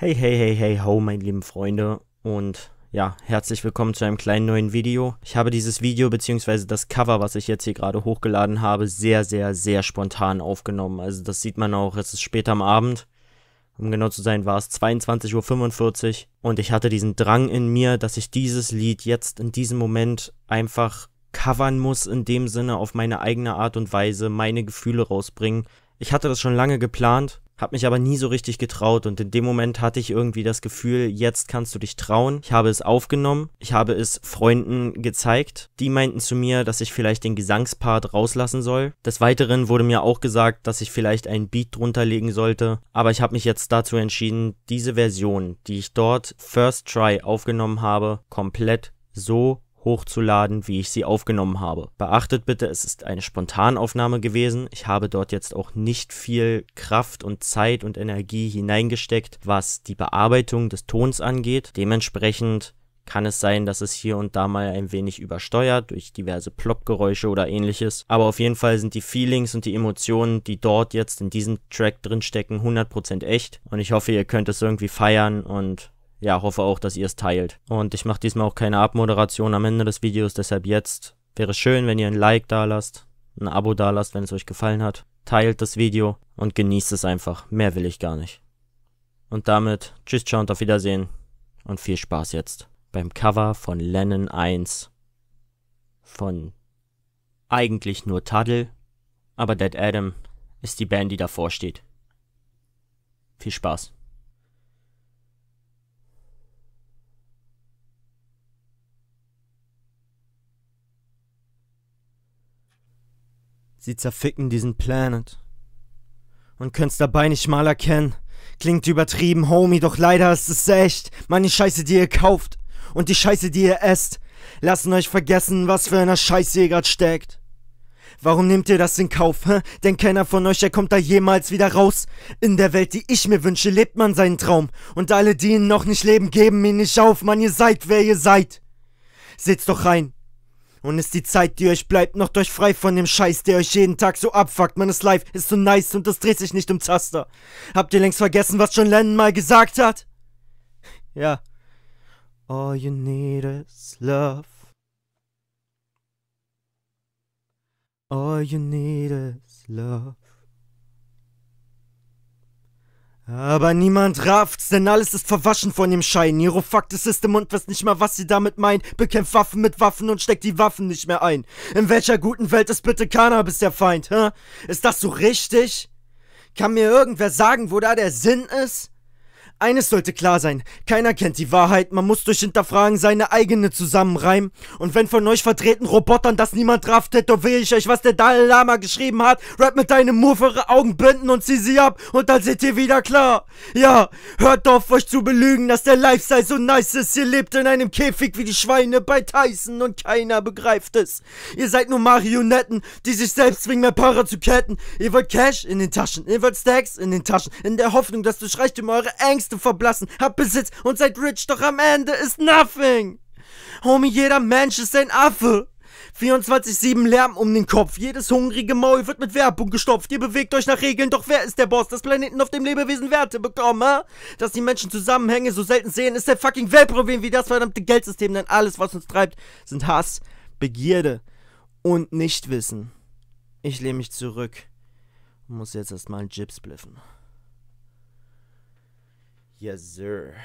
Hey, hey, hey, hey, ho, meine lieben Freunde und ja, herzlich willkommen zu einem kleinen neuen Video. Ich habe dieses Video bzw. das Cover, was ich jetzt hier gerade hochgeladen habe, sehr, sehr, sehr spontan aufgenommen. Also das sieht man auch, es ist spät am Abend. Um genau zu sein, war es 22.45 Uhr und ich hatte diesen Drang in mir, dass ich dieses Lied jetzt in diesem Moment einfach covern muss, in dem Sinne auf meine eigene Art und Weise meine Gefühle rausbringen. Ich hatte das schon lange geplant habe mich aber nie so richtig getraut und in dem Moment hatte ich irgendwie das Gefühl, jetzt kannst du dich trauen. Ich habe es aufgenommen, ich habe es Freunden gezeigt. Die meinten zu mir, dass ich vielleicht den Gesangspart rauslassen soll. Des Weiteren wurde mir auch gesagt, dass ich vielleicht ein Beat drunter legen sollte, aber ich habe mich jetzt dazu entschieden, diese Version, die ich dort First Try aufgenommen habe, komplett so hochzuladen, wie ich sie aufgenommen habe. Beachtet bitte, es ist eine Spontanaufnahme gewesen. Ich habe dort jetzt auch nicht viel Kraft und Zeit und Energie hineingesteckt, was die Bearbeitung des Tons angeht. Dementsprechend kann es sein, dass es hier und da mal ein wenig übersteuert durch diverse plop geräusche oder ähnliches. Aber auf jeden Fall sind die Feelings und die Emotionen, die dort jetzt in diesem Track drinstecken, 100% echt. Und ich hoffe, ihr könnt es irgendwie feiern und ja, hoffe auch, dass ihr es teilt. Und ich mache diesmal auch keine Abmoderation am Ende des Videos, deshalb jetzt. Wäre es schön, wenn ihr ein Like da lasst, ein Abo da lasst, wenn es euch gefallen hat. Teilt das Video und genießt es einfach. Mehr will ich gar nicht. Und damit, tschüss, ciao und auf Wiedersehen. Und viel Spaß jetzt beim Cover von Lennon 1 von eigentlich nur Tuddle, aber Dead Adam ist die Band, die davor steht. Viel Spaß. Sie zerficken diesen Planet. Und könnt's dabei nicht mal erkennen. Klingt übertrieben, Homie, doch leider ist es echt. Meine Scheiße, die ihr kauft. Und die Scheiße, die ihr esst. Lassen euch vergessen, was für einer Scheiße ihr grad steckt. Warum nehmt ihr das in Kauf, hä? Denn keiner von euch, der kommt da jemals wieder raus. In der Welt, die ich mir wünsche, lebt man seinen Traum. Und alle, die ihn noch nicht leben, geben ihn nicht auf. Mann, ihr seid, wer ihr seid. Seht's doch rein. Und ist die Zeit, die euch bleibt, noch durch frei von dem Scheiß, der euch jeden Tag so abfuckt. Man ist live, ist so nice und das dreht sich nicht um Taster. Habt ihr längst vergessen, was John Lennon mal gesagt hat? Ja. All you need is love. All you need is love. Aber niemand rafft's, denn alles ist verwaschen von dem Schein. Hero fuckt das System und wisst nicht mal, was sie damit meint. Bekämpft Waffen mit Waffen und steckt die Waffen nicht mehr ein. In welcher guten Welt ist bitte Cannabis der Feind, hä? Ist das so richtig? Kann mir irgendwer sagen, wo da der Sinn ist? Eines sollte klar sein, keiner kennt die Wahrheit, man muss durch Hinterfragen seine eigene zusammenreimen. Und wenn von euch verdrehten Robotern das niemand traf, tätowiere ich euch, was der Dalai Lama geschrieben hat. Rap mit deinem eure Augen blenden und zieh sie ab und dann seht ihr wieder klar. Ja, hört auf euch zu belügen, dass der Lifestyle so nice ist. Ihr lebt in einem Käfig wie die Schweine bei Tyson und keiner begreift es. Ihr seid nur Marionetten, die sich selbst zwingen, mehr Para zu ketten. Ihr wollt Cash in den Taschen, ihr wollt Stacks in den Taschen, in der Hoffnung, dass durch Reichtum eure Ä Ängste verblassen, hab Besitz und seid rich, doch am Ende ist nothing. Homie, jeder Mensch ist ein Affe. 24-7 Lärm um den Kopf. Jedes hungrige Maul wird mit Werbung gestopft. Ihr bewegt euch nach Regeln, doch wer ist der Boss? Das Planeten auf dem Lebewesen Werte bekommen, ha? Dass die Menschen Zusammenhänge so selten sehen, ist der fucking Weltproblem wie das verdammte Geldsystem. Denn alles, was uns treibt, sind Hass, Begierde und Nichtwissen. Ich lehne mich zurück und muss jetzt erstmal einen Chips bliffen. Yes, sir.